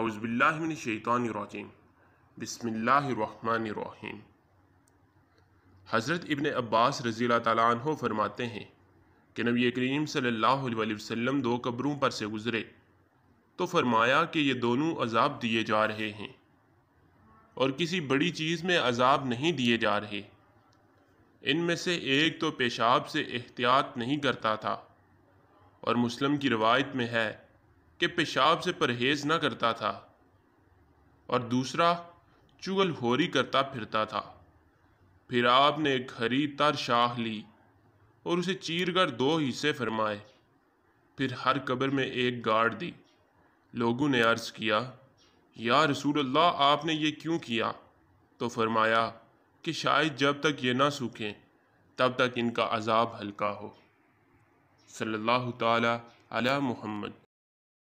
اعوذ باللہ من الشیطان الرجیم بسم اللہ الرحمن الرحیم حضرت ابن عباس رضی اللہ تعالیٰ عنہ فرماتے ہیں کہ نبی کریم صلی اللہ علیہ وسلم دو قبروں پر سے گزرے تو فرمایا کہ یہ دونوں عذاب دیے جا رہے ہیں اور کسی بڑی چیز میں عذاب نہیں دیے جا رہے ان میں سے ایک تو پیشاب سے احتیاط نہیں کرتا تھا اور مسلم کی روایت میں ہے कि पेशाब से परहेज़ ना करता था और दूसरा चुगल चुगलखोरी करता फिरता था फिर आपने एक हरी तर शाख ली और उसे चीर कर दो हिस्से फरमाए फिर हर कब्र में एक गाड़ दी लोगों ने अर्ज़ किया या रसूल अल्लाह आपने ये क्यों किया तो फरमाया कि शायद जब तक ये ना सूखें तब तक इनका अजाब हल्का हो सल्लल्लाहु ताला अला